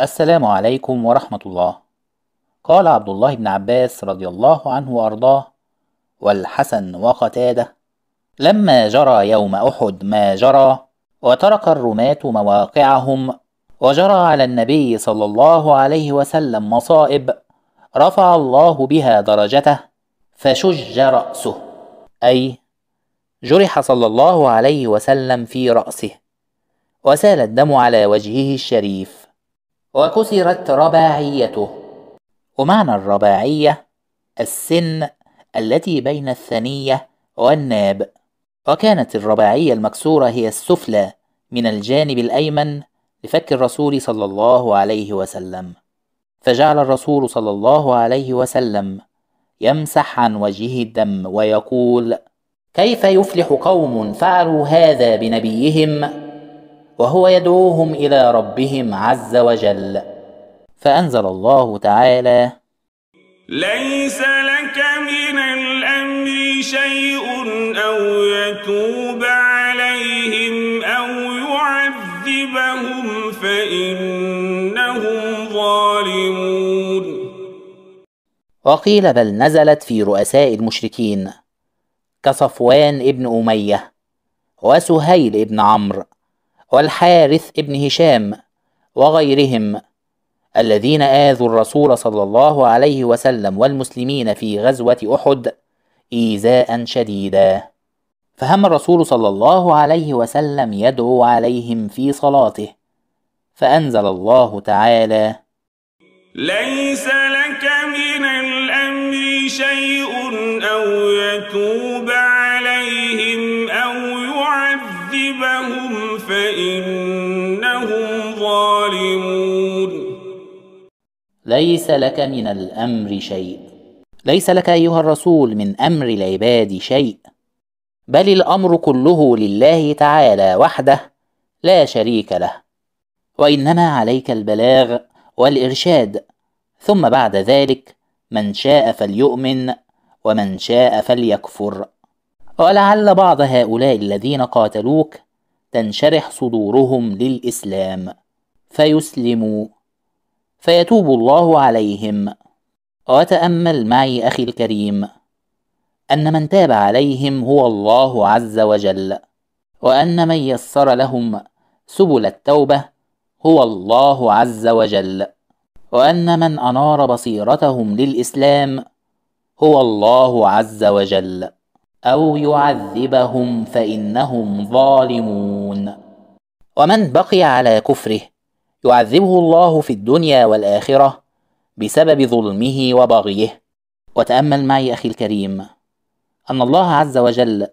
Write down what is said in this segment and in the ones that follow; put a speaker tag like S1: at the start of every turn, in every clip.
S1: السلام عليكم ورحمة الله قال عبد الله بن عباس رضي الله عنه وأرضاه والحسن وقتاده لما جرى يوم أحد ما جرى وترك الرماة مواقعهم وجرى على النبي صلى الله عليه وسلم مصائب رفع الله بها درجته فشج رأسه أي جرح صلى الله عليه وسلم في رأسه وسال الدم على وجهه الشريف وكسرت رباعيته ومعنى الرباعية السن التي بين الثنية والناب وكانت الرباعية المكسورة هي السفلى من الجانب الأيمن لفك الرسول صلى الله عليه وسلم فجعل الرسول صلى الله عليه وسلم يمسح عن وجهه الدم ويقول كيف يفلح قوم فعلوا هذا بنبيهم وهو يدعوهم الى ربهم عز وجل فانزل الله تعالى
S2: ليس لك من الامر شيء او يتوب عليهم او يعذبهم فانهم ظالمون
S1: وقيل بل نزلت في رؤساء المشركين كصفوان ابن اميه وسهيل ابن عمرو والحارث بن هشام وغيرهم الذين آذوا الرسول صلى الله عليه وسلم والمسلمين في غزوة أحد إيذاء شديدا فهم الرسول صلى الله عليه وسلم يدعو عليهم في صلاته فأنزل الله تعالى
S2: ليس لك من الأمر شيء أو يتوب عليك يصيبهم فإنهم
S1: ظالمون ليس لك من الأمر شيء ليس لك أيها الرسول من أمر العباد شيء بل الأمر كله لله تعالى وحده لا شريك له وإنما عليك البلاغ والإرشاد ثم بعد ذلك من شاء فليؤمن ومن شاء فليكفر ولعل بعض هؤلاء الذين قاتلوك تنشرح صدورهم للإسلام فيسلموا فيتوب الله عليهم وتأمل معي أخي الكريم أن من تاب عليهم هو الله عز وجل وأن من يسر لهم سبل التوبة هو الله عز وجل وأن من أنار بصيرتهم للإسلام هو الله عز وجل او يعذبهم فانهم ظالمون ومن بقي على كفره يعذبه الله في الدنيا والاخره بسبب ظلمه وبغيه وتامل معي اخي الكريم ان الله عز وجل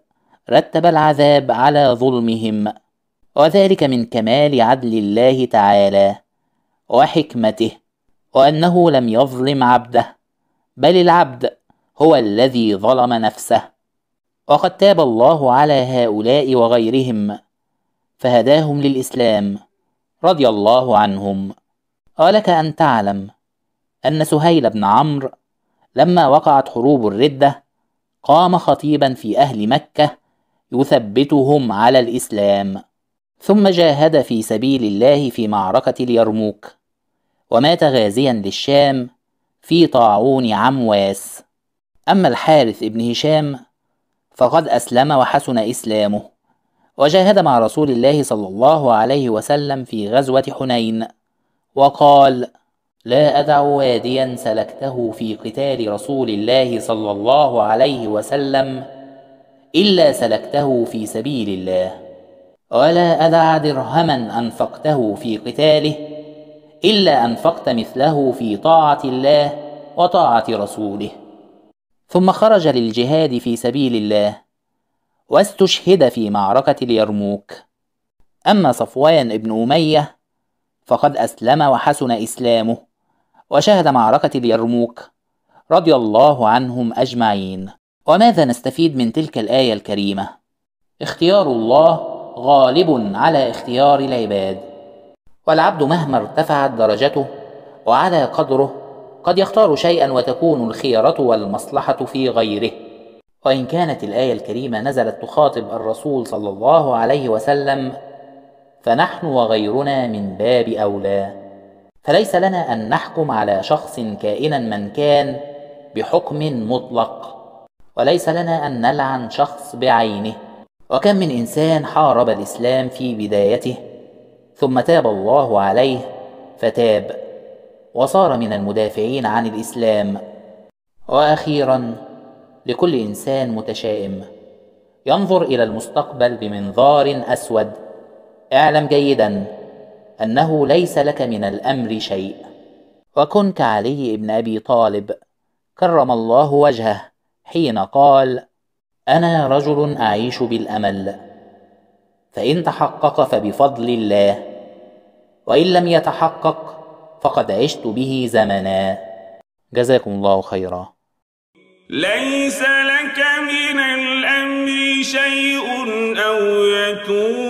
S1: رتب العذاب على ظلمهم وذلك من كمال عدل الله تعالى وحكمته وانه لم يظلم عبده بل العبد هو الذي ظلم نفسه وقد تاب الله على هؤلاء وغيرهم فهداهم للإسلام رضي الله عنهم ولك أن تعلم أن سهيل بن عمرو لما وقعت حروب الردة قام خطيبا في أهل مكة يثبتهم على الإسلام ثم جاهد في سبيل الله في معركة اليرموك ومات غازيا للشام في طاعون عمواس أما الحارث بن هشام فقد أسلم وحسن إسلامه وجاهد مع رسول الله صلى الله عليه وسلم في غزوة حنين وقال لا أدع واديا سلكته في قتال رسول الله صلى الله عليه وسلم إلا سلكته في سبيل الله ولا أدع درهما أنفقته في قتاله إلا أنفقت مثله في طاعة الله وطاعة رسوله ثم خرج للجهاد في سبيل الله واستشهد في معركة اليرموك أما صفوان بن أمية فقد أسلم وحسن إسلامه وشهد معركة اليرموك رضي الله عنهم أجمعين وماذا نستفيد من تلك الآية الكريمة؟ اختيار الله غالب على اختيار العباد والعبد مهما ارتفعت درجته وعلى قدره قد يختار شيئا وتكون الخيرة والمصلحة في غيره وإن كانت الآية الكريمة نزلت تخاطب الرسول صلى الله عليه وسلم فنحن وغيرنا من باب أولى فليس لنا أن نحكم على شخص كائنا من كان بحكم مطلق وليس لنا أن نلعن شخص بعينه وكم من إنسان حارب الإسلام في بدايته ثم تاب الله عليه فتاب وصار من المدافعين عن الإسلام وأخيرا لكل إنسان متشائم ينظر إلى المستقبل بمنظار أسود اعلم جيدا أنه ليس لك من الأمر شيء وكن كعلي بن أبي طالب كرم الله وجهه حين قال أنا رجل أعيش بالأمل فإن تحقق فبفضل الله وإن لم يتحقق فقد عشت به زمنا جزاكم الله خيرا
S2: ليس لك من الأمر شيء أو يتوب